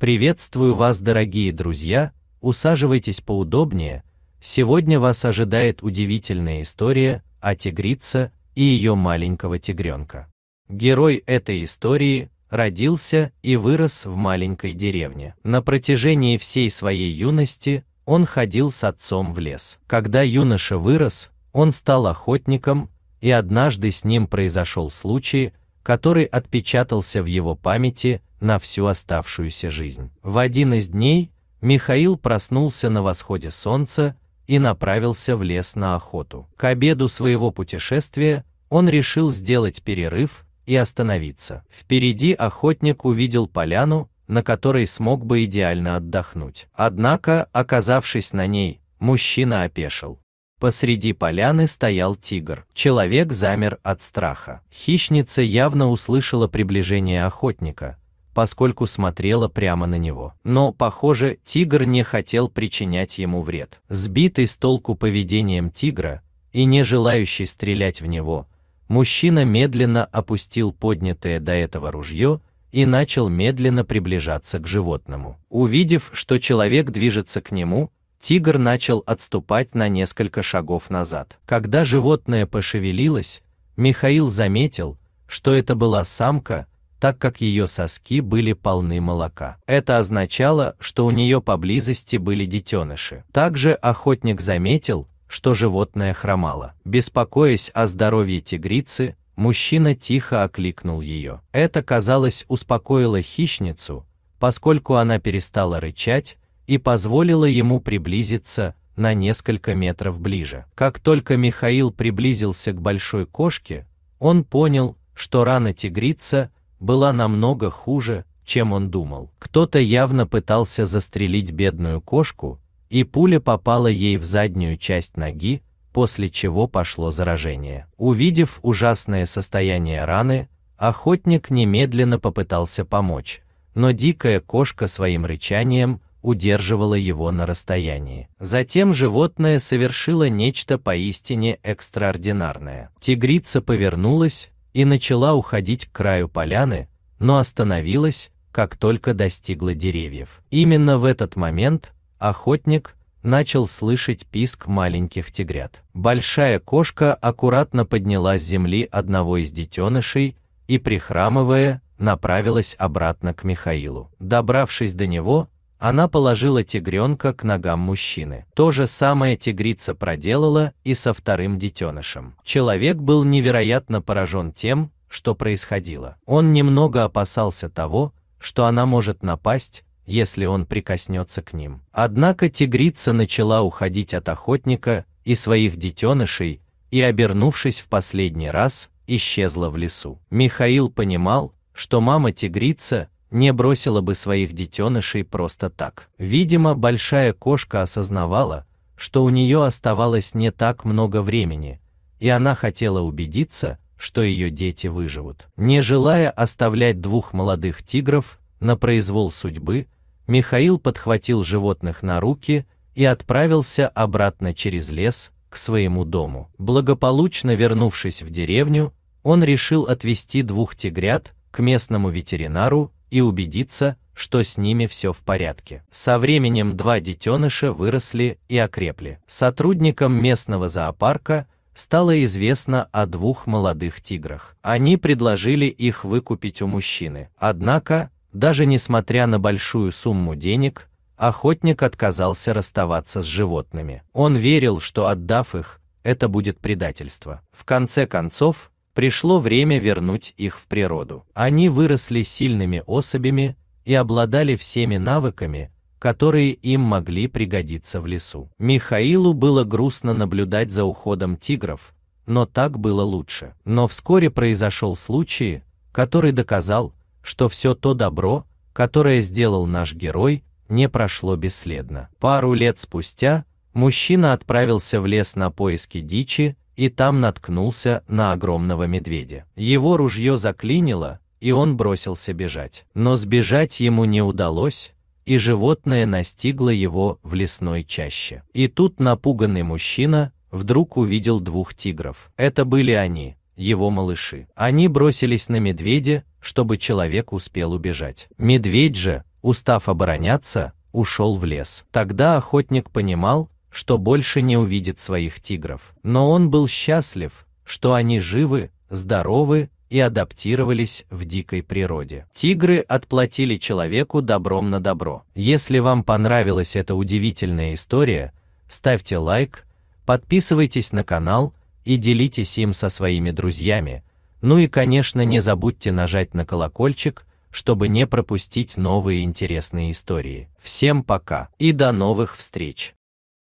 Приветствую вас, дорогие друзья. Усаживайтесь поудобнее. Сегодня вас ожидает удивительная история о тигрице и ее маленького тигренка. Герой этой истории родился и вырос в маленькой деревне. На протяжении всей своей юности он ходил с отцом в лес. Когда юноша вырос, он стал охотником, и однажды с ним произошел случай, который отпечатался в его памяти на всю оставшуюся жизнь. В один из дней Михаил проснулся на восходе солнца и направился в лес на охоту. К обеду своего путешествия он решил сделать перерыв и остановиться. Впереди охотник увидел поляну, на которой смог бы идеально отдохнуть. Однако, оказавшись на ней, мужчина опешил. Посреди поляны стоял тигр. Человек замер от страха. Хищница явно услышала приближение охотника, поскольку смотрела прямо на него. Но, похоже, тигр не хотел причинять ему вред. Сбитый с толку поведением тигра и не желающий стрелять в него, мужчина медленно опустил поднятое до этого ружье и начал медленно приближаться к животному. Увидев, что человек движется к нему, тигр начал отступать на несколько шагов назад. Когда животное пошевелилось, Михаил заметил, что это была самка, так как ее соски были полны молока. Это означало, что у нее поблизости были детеныши. Также охотник заметил, что животное хромало. Беспокоясь о здоровье тигрицы, мужчина тихо окликнул ее. Это, казалось, успокоило хищницу, поскольку она перестала рычать и позволила ему приблизиться на несколько метров ближе. Как только Михаил приблизился к большой кошке, он понял, что рана тигрица была намного хуже, чем он думал. Кто-то явно пытался застрелить бедную кошку, и пуля попала ей в заднюю часть ноги, после чего пошло заражение. Увидев ужасное состояние раны, охотник немедленно попытался помочь, но дикая кошка своим рычанием удерживала его на расстоянии. Затем животное совершило нечто поистине экстраординарное. Тигрица повернулась и начала уходить к краю поляны, но остановилась, как только достигла деревьев. Именно в этот момент охотник начал слышать писк маленьких тигрят. Большая кошка аккуратно подняла с земли одного из детенышей и прихрамывая направилась обратно к Михаилу. Добравшись до него, она положила тигренка к ногам мужчины. То же самое тигрица проделала и со вторым детенышем. Человек был невероятно поражен тем, что происходило. Он немного опасался того, что она может напасть, если он прикоснется к ним. Однако тигрица начала уходить от охотника и своих детенышей, и, обернувшись в последний раз, исчезла в лесу. Михаил понимал, что мама-тигрица не бросила бы своих детенышей просто так. Видимо, большая кошка осознавала, что у нее оставалось не так много времени, и она хотела убедиться, что ее дети выживут. Не желая оставлять двух молодых тигров на произвол судьбы, Михаил подхватил животных на руки и отправился обратно через лес к своему дому. Благополучно вернувшись в деревню, он решил отвезти двух тигрят к местному ветеринару и убедиться, что с ними все в порядке. Со временем два детеныша выросли и окрепли. Сотрудникам местного зоопарка стало известно о двух молодых тиграх. Они предложили их выкупить у мужчины. Однако, даже несмотря на большую сумму денег, охотник отказался расставаться с животными. Он верил, что отдав их, это будет предательство. В конце концов, Пришло время вернуть их в природу. Они выросли сильными особями и обладали всеми навыками, которые им могли пригодиться в лесу. Михаилу было грустно наблюдать за уходом тигров, но так было лучше. Но вскоре произошел случай, который доказал, что все то добро, которое сделал наш герой, не прошло бесследно. Пару лет спустя мужчина отправился в лес на поиски дичи и там наткнулся на огромного медведя. Его ружье заклинило, и он бросился бежать. Но сбежать ему не удалось, и животное настигло его в лесной чаще. И тут напуганный мужчина вдруг увидел двух тигров. Это были они, его малыши. Они бросились на медведя, чтобы человек успел убежать. Медведь же, устав обороняться, ушел в лес. Тогда охотник понимал, что больше не увидит своих тигров. Но он был счастлив, что они живы, здоровы и адаптировались в дикой природе. Тигры отплатили человеку добром на добро. Если вам понравилась эта удивительная история, ставьте лайк, подписывайтесь на канал и делитесь им со своими друзьями. Ну и, конечно, не забудьте нажать на колокольчик, чтобы не пропустить новые интересные истории. Всем пока и до новых встреч!